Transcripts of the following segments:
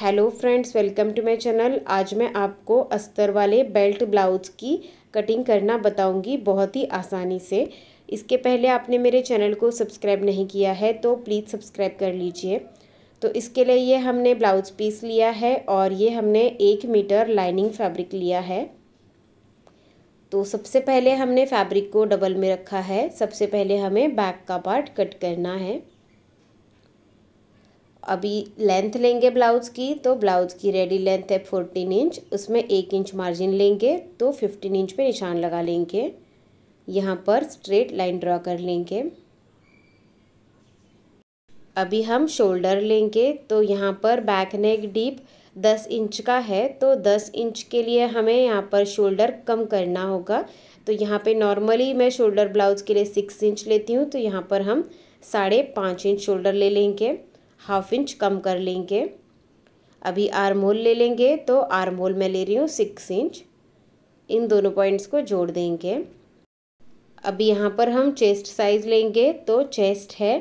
hello friends welcome to my channel आज मैं आपको अस्तर वाले बेल्ट ब्लाउज की कटिंग करना बताऊंगी बहुत ही आसानी से इसके पहले आपने मेरे चैनल को सब्सक्राइब नहीं किया है तो प्लीज़ सब्सक्राइब कर लीजिए तो इसके लिए ये हमने ब्लाउज पीस लिया है और ये हमने एक मीटर लाइनिंग फैब्रिक लिया है तो सबसे पहले हमने फैब्रिक को डबल में रखा है सबसे पहले हमें बैक का पार्ट कट करना है अभी लेंथ लेंगे ब्लाउज़ की तो ब्लाउज़ की रेडी लेंथ है फोर्टीन इंच उसमें एक इंच मार्जिन लेंगे तो फिफ्टीन इंच पे निशान लगा लेंगे यहाँ पर स्ट्रेट लाइन ड्रा कर लेंगे अभी हम शोल्डर लेंगे तो यहाँ पर बैक नेक डीप दस इंच का है तो दस इंच के लिए हमें यहाँ पर शोल्डर कम करना होगा तो यहाँ पे नॉर्मली मैं शोल्डर ब्लाउज़ के लिए सिक्स इंच लेती हूँ तो यहाँ पर हम साढ़े पाँच इंच शोल्डर ले लेंगे हाफ इंच कम कर लेंगे अभी आरमोल ले लेंगे तो आरमोल मैं ले रही हूँ सिक्स इंच इन दोनों पॉइंट्स को जोड़ देंगे अब यहाँ पर हम चेस्ट साइज़ लेंगे तो चेस्ट है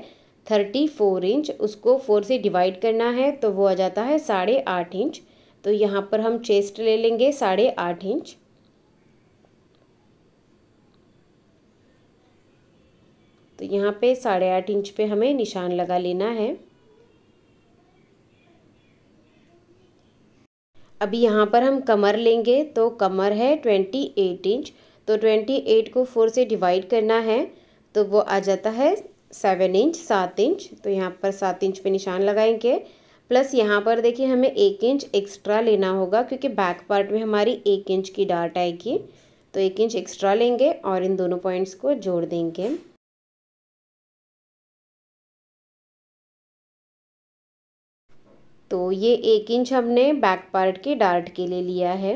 थर्टी फोर इंच उसको फोर से डिवाइड करना है तो वो आ जाता है साढ़े आठ इंच तो यहाँ पर हम चेस्ट ले लेंगे साढ़े आठ इंच तो यहाँ पे साढ़े आठ इंच पे हमें निशान लगा लेना है अभी यहाँ पर हम कमर लेंगे तो कमर है ट्वेंटी एट इंच तो ट्वेंटी एट को फोर से डिवाइड करना है तो वो आ जाता है सेवन इंच सात इंच तो यहाँ पर सात इंच पे निशान लगाएंगे प्लस यहाँ पर देखिए हमें एक इंच एक्स्ट्रा लेना होगा क्योंकि बैक पार्ट में हमारी एक इंच की डाट आएगी तो एक इंच एक्स्ट्रा लेंगे और इन दोनों पॉइंट्स को जोड़ देंगे तो ये एक इंच हमने बैक पार्ट के डार्ट के लिए लिया है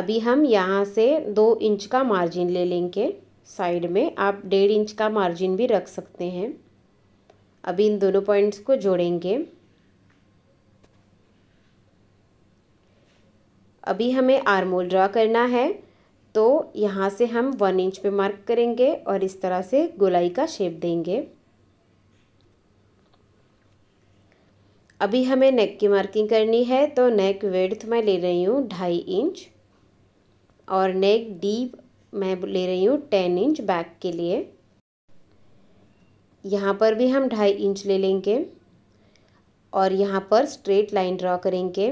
अभी हम यहाँ से दो इंच का मार्जिन ले लेंगे साइड में आप डेढ़ इंच का मार्जिन भी रख सकते हैं अभी इन दोनों पॉइंट्स को जोड़ेंगे अभी हमें आर्मोल ड्रा करना है तो यहाँ से हम वन इंच पे मार्क करेंगे और इस तरह से गोलाई का शेप देंगे अभी हमें नेक की मार्किंग करनी है तो नेक वेड्थ मैं ले रही हूँ ढाई इंच और नेक डीप मैं ले रही हूँ टेन इंच बैक के लिए यहाँ पर भी हम ढाई इंच ले लेंगे और यहाँ पर स्ट्रेट लाइन ड्रॉ करेंगे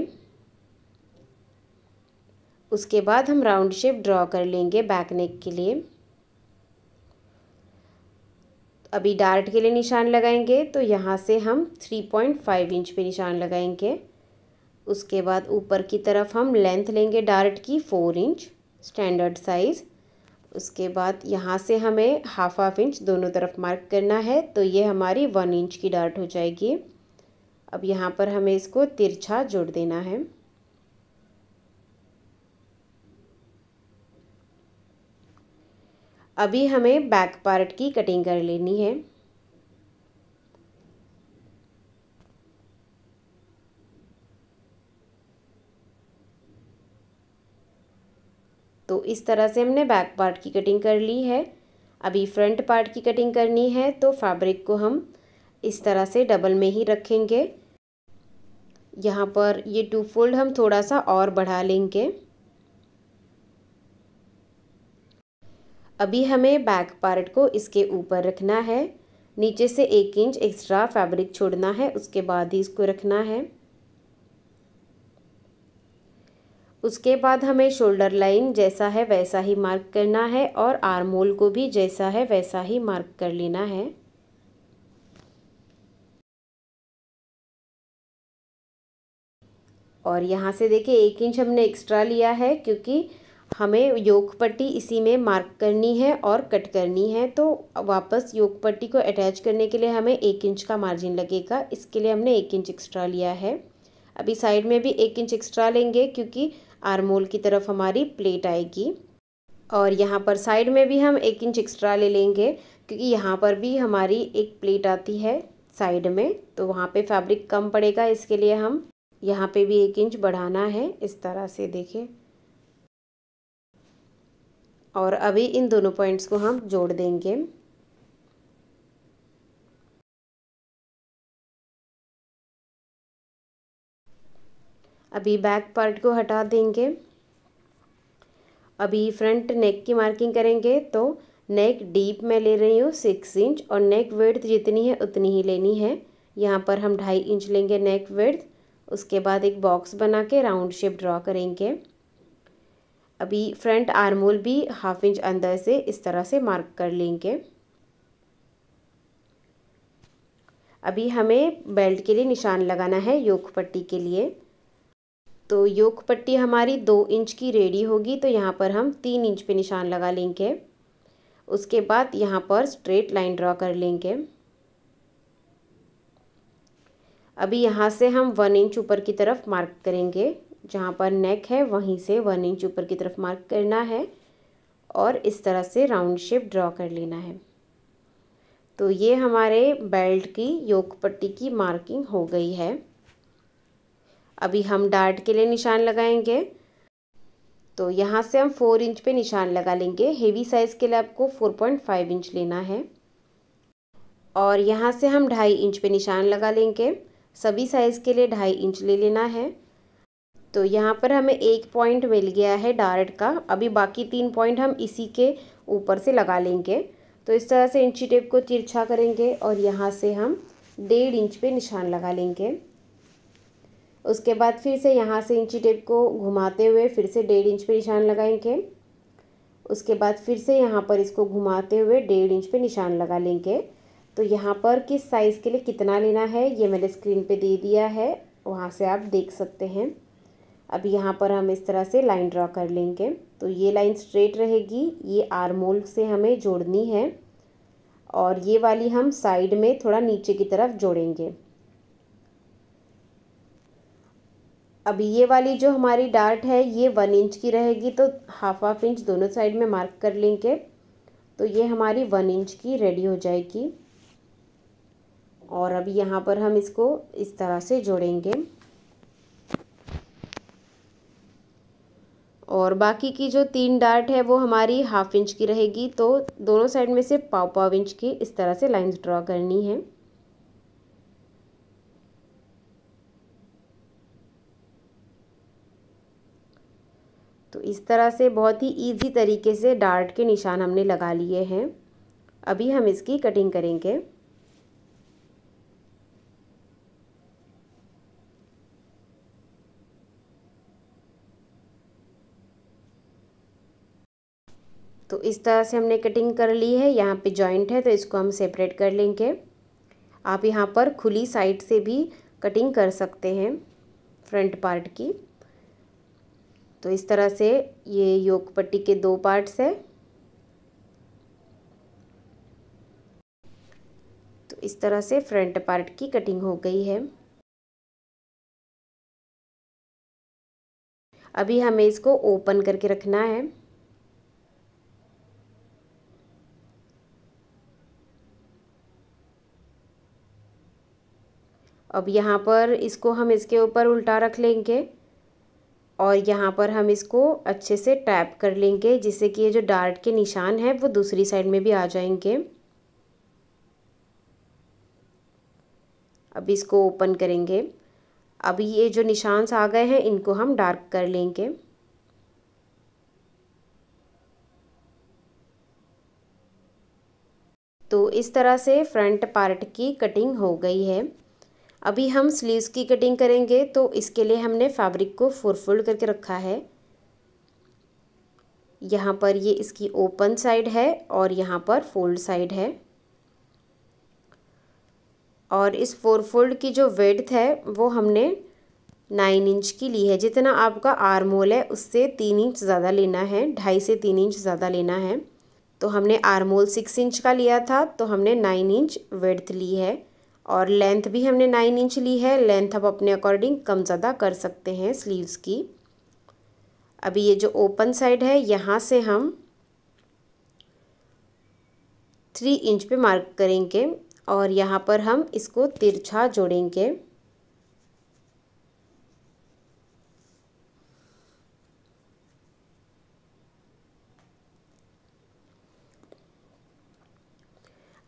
उसके बाद हम राउंड शेप ड्रॉ कर लेंगे बैक नेक के लिए अभी डार्ट के लिए निशान लगाएंगे तो यहाँ से हम थ्री पॉइंट फाइव इंच पे निशान लगाएंगे उसके बाद ऊपर की तरफ हम लेंथ लेंगे डार्ट की फोर इंच स्टैंडर्ड साइज़ उसके बाद यहाँ से हमें हाफ हाफ इंच दोनों तरफ मार्क करना है तो ये हमारी वन इंच की डार्ट हो जाएगी अब यहाँ पर हमें इसको तिरछा जोड़ देना है अभी हमें बैक पार्ट की कटिंग कर लेनी है तो इस तरह से हमने बैक पार्ट की कटिंग कर ली है अभी फ्रंट पार्ट की कटिंग करनी है तो फैब्रिक को हम इस तरह से डबल में ही रखेंगे यहाँ पर ये टू फोल्ड हम थोड़ा सा और बढ़ा लेंगे अभी हमें बैक पार्ट को इसके ऊपर रखना है नीचे से एक इंच एक्स्ट्रा फैब्रिक छोड़ना है उसके बाद ही इसको रखना है उसके बाद हमें शोल्डर लाइन जैसा है वैसा ही मार्क करना है और आर्म होल को भी जैसा है वैसा ही मार्क कर लेना है और यहाँ से देखिए एक इंच हमने एक्स्ट्रा लिया है क्योंकि हमें योग पट्टी इसी में मार्क करनी है और कट करनी है तो वापस योग पट्टी को अटैच करने के लिए हमें एक इंच का मार्जिन लगेगा इसके लिए हमने एक इंच एक्स्ट्रा लिया है अभी साइड में भी एक इंच एक्स्ट्रा लेंगे क्योंकि आरमोल की तरफ हमारी प्लेट आएगी और यहाँ पर साइड में भी हम एक इंच एक्स्ट्रा ले लेंगे क्योंकि यहाँ पर भी हमारी एक प्लेट आती है साइड में तो वहाँ पे फैब्रिक कम पड़ेगा इसके लिए हम यहाँ पे भी एक इंच बढ़ाना है इस तरह से देखें और अभी इन दोनों पॉइंट्स को हम जोड़ देंगे अभी बैक पार्ट को हटा देंगे अभी फ्रंट नेक की मार्किंग करेंगे तो नेक डीप में ले रही हूँ सिक्स इंच और नेक वेड़ जितनी है उतनी ही लेनी है यहाँ पर हम ढाई इंच लेंगे नेक वेड़ उसके बाद एक बॉक्स बना के राउंड शेप ड्रॉ करेंगे अभी फ्रंट आर्मोल भी हाफ इंच अंदर से इस तरह से मार्क कर लेंगे अभी हमें बेल्ट के लिए निशान लगाना है योक पट्टी के लिए तो योक पट्टी हमारी दो इंच की रेडी होगी तो यहाँ पर हम तीन इंच पे निशान लगा लेंगे उसके बाद यहाँ पर स्ट्रेट लाइन ड्रॉ कर लेंगे अभी यहाँ से हम वन इंच ऊपर की तरफ मार्क करेंगे जहाँ पर नेक है वहीं से वन इंच ऊपर की तरफ मार्क करना है और इस तरह से राउंड शेप ड्रॉ कर लेना है तो ये हमारे बेल्ट की योग पट्टी की मार्किंग हो गई है अभी हम डार्ट के लिए निशान लगाएंगे तो यहाँ से हम फोर इंच पे निशान लगा लेंगे हेवी साइज़ के लिए आपको फोर पॉइंट फाइव इंच लेना है और यहाँ से हम ढाई इंच पे निशान लगा लेंगे सभी साइज़ के लिए ढाई इंच ले लेना है तो यहाँ पर हमें एक पॉइंट मिल गया है डार्ट का अभी बाकी तीन पॉइंट हम इसी के ऊपर से लगा लेंगे तो इस तरह से इंची टेप को तिरछा करेंगे और यहाँ से हम डेढ़ इंच पे निशान लगा लेंगे उसके बाद फिर से यहाँ से इंची टेप को घुमाते हुए फिर से डेढ़ इंच पे निशान लगाएंगे उसके बाद फिर से यहाँ पर इसको घुमाते हुए डेढ़ इंच पे निशान लगा लेंगे तो यहाँ पर किस साइज़ के लिए कितना लेना है ये मैंने स्क्रीन पे दे दिया है वहाँ से आप देख सकते हैं अब यहाँ पर हम इस तरह से लाइन ड्रॉ कर लेंगे तो ये लाइन स्ट्रेट रहेगी ये आरमोल से हमें जोड़नी है और ये वाली हम साइड में थोड़ा नीचे की तरफ जोड़ेंगे अब ये वाली जो हमारी डार्ट है ये वन इंच की रहेगी तो हाफ हाफ इंच दोनों साइड में मार्क कर लेंगे तो ये हमारी वन इंच की रेडी हो जाएगी और अब यहाँ पर हम इसको इस तरह से जोड़ेंगे और बाकी की जो तीन डार्ट है वो हमारी हाफ इंच की रहेगी तो दोनों साइड में से पाव पाव इंच की इस तरह से लाइंस ड्रॉ करनी है तो इस तरह से बहुत ही इजी तरीके से डार्ट के निशान हमने लगा लिए हैं अभी हम इसकी कटिंग करेंगे तो इस तरह से हमने कटिंग कर ली है यहाँ पे जॉइंट है तो इसको हम सेपरेट कर लेंगे आप यहाँ पर खुली साइड से भी कटिंग कर सकते हैं फ्रंट पार्ट की तो इस तरह से ये योग पट्टी के दो पार्ट्स है तो इस तरह से फ्रंट पार्ट की कटिंग हो गई है अभी हमें इसको ओपन करके रखना है अब यहाँ पर इसको हम इसके ऊपर उल्टा रख लेंगे और यहाँ पर हम इसको अच्छे से टैप कर लेंगे जिससे कि ये जो डार्ट के निशान हैं वो दूसरी साइड में भी आ जाएंगे अब इसको ओपन करेंगे अभी ये जो निशान्स आ गए हैं इनको हम डार्क कर लेंगे तो इस तरह से फ्रंट पार्ट की कटिंग हो गई है अभी हम स्लीव्स की कटिंग करेंगे तो इसके लिए हमने फैब्रिक को फोर फोल्ड करके रखा है यहाँ पर ये इसकी ओपन साइड है और यहाँ पर फोल्ड साइड है और इस फोर फोल्ड की जो वेड्थ है वो हमने नाइन इंच की ली है जितना आपका आर्म होल है उससे तीन इंच ज़्यादा लेना है ढाई से तीन इंच ज़्यादा लेना है तो हमने आर्म होल सिक्स इंच का लिया था तो हमने नाइन इंच वेड्थ ली है और लेंथ भी हमने नाइन इंच ली है लेंथ आप अपने अकॉर्डिंग कम ज़्यादा कर सकते हैं स्लीव्स की अभी ये जो ओपन साइड है यहाँ से हम थ्री इंच पे मार्क करेंगे और यहाँ पर हम इसको तिरछा जोड़ेंगे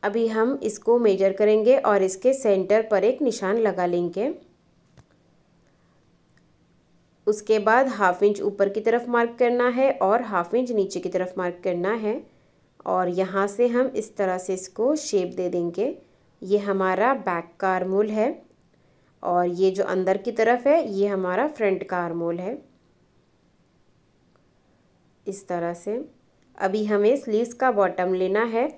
अभी हम इसको मेजर करेंगे और इसके सेंटर पर एक निशान लगा लेंगे उसके बाद हाफ इंच ऊपर की तरफ मार्क करना है और हाफ इंच नीचे की तरफ मार्क करना है और यहाँ से हम इस तरह से इसको शेप दे देंगे ये हमारा बैक का आरमोल है और ये जो अंदर की तरफ है ये हमारा फ्रंट का आरमोल है इस तरह से अभी हमें स्लीव्स का बॉटम लेना है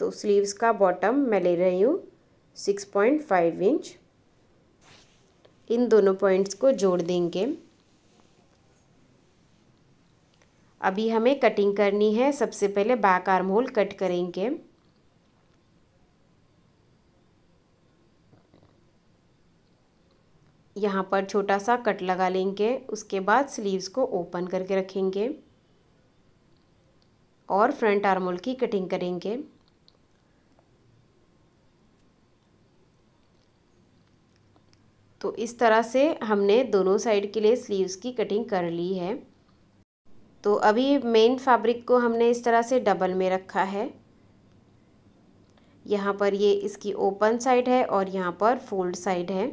तो स्लीव्स का बॉटम मैं ले रही हूँ सिक्स पॉइंट फाइव इंच इन दोनों पॉइंट्स को जोड़ देंगे अभी हमें कटिंग करनी है सबसे पहले बैक आर्म होल कट करेंगे यहाँ पर छोटा सा कट लगा लेंगे उसके बाद स्लीव्स को ओपन करके रखेंगे और फ्रंट आर्म होल की कटिंग करेंगे तो इस तरह से हमने दोनों साइड के लिए स्लीव्स की कटिंग कर ली है तो अभी मेन फैब्रिक को हमने इस तरह से डबल में रखा है यहाँ पर ये इसकी ओपन साइड है और यहाँ पर फोल्ड साइड है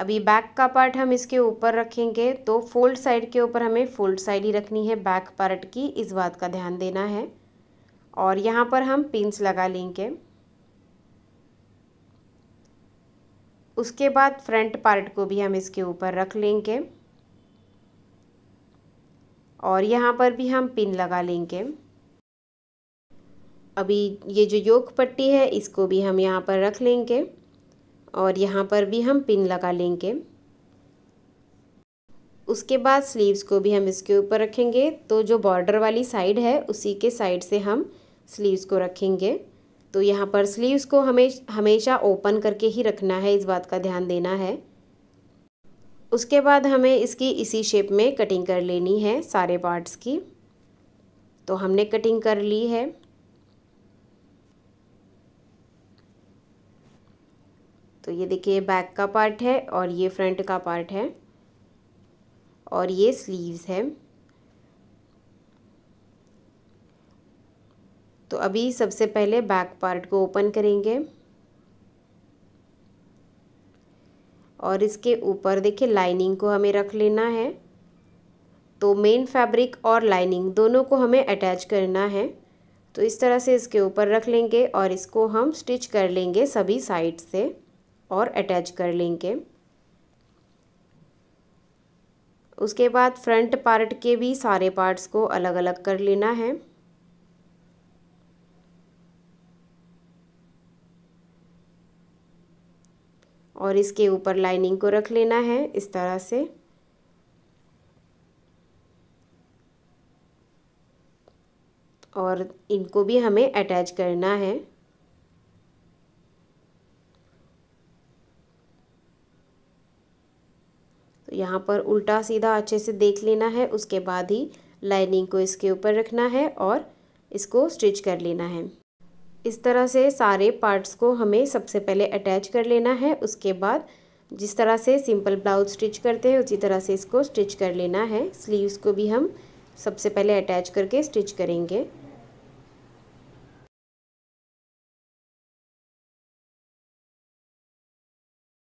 अभी बैक का पार्ट हम इसके ऊपर रखेंगे तो फोल्ड साइड के ऊपर हमें फोल्ड साइड ही रखनी है बैक पार्ट की इस बात का ध्यान देना है और यहाँ पर हम पिंस लगा लेंगे उसके बाद फ्रंट पार्ट को भी हम इसके ऊपर रख लेंगे और यहाँ पर भी हम पिन लगा लेंगे अभी ये जो योग पट्टी है इसको भी हम यहाँ पर रख लेंगे और यहाँ पर भी हम पिन लगा लेंगे उसके बाद स्लीव्स को भी हम इसके ऊपर रखेंगे तो जो बॉर्डर वाली साइड है उसी के साइड से हम स्लीव्स को रखेंगे तो यहाँ पर स्लीव्स को हमें हमेशा ओपन करके ही रखना है इस बात का ध्यान देना है उसके बाद हमें इसकी इसी शेप में कटिंग कर लेनी है सारे पार्ट्स की तो हमने कटिंग कर ली है तो ये देखिए बैक का पार्ट है और ये फ्रंट का पार्ट है और ये स्लीव्स है तो अभी सबसे पहले बैक पार्ट को ओपन करेंगे और इसके ऊपर देखिए लाइनिंग को हमें रख लेना है तो मेन फैब्रिक और लाइनिंग दोनों को हमें अटैच करना है तो इस तरह से इसके ऊपर रख लेंगे और इसको हम स्टिच कर लेंगे सभी साइड से और अटैच कर लेंगे उसके बाद फ्रंट पार्ट के भी सारे पार्ट्स को अलग अलग कर लेना है और इसके ऊपर लाइनिंग को रख लेना है इस तरह से और इनको भी हमें अटैच करना है तो यहाँ पर उल्टा सीधा अच्छे से देख लेना है उसके बाद ही लाइनिंग को इसके ऊपर रखना है और इसको स्टिच कर लेना है इस तरह से सारे पार्ट्स को हमें सबसे पहले अटैच कर लेना है उसके बाद जिस तरह से सिंपल ब्लाउज स्टिच करते हैं उसी तरह से इसको स्टिच कर लेना है स्लीव्स को भी हम सबसे पहले अटैच करके स्टिच करेंगे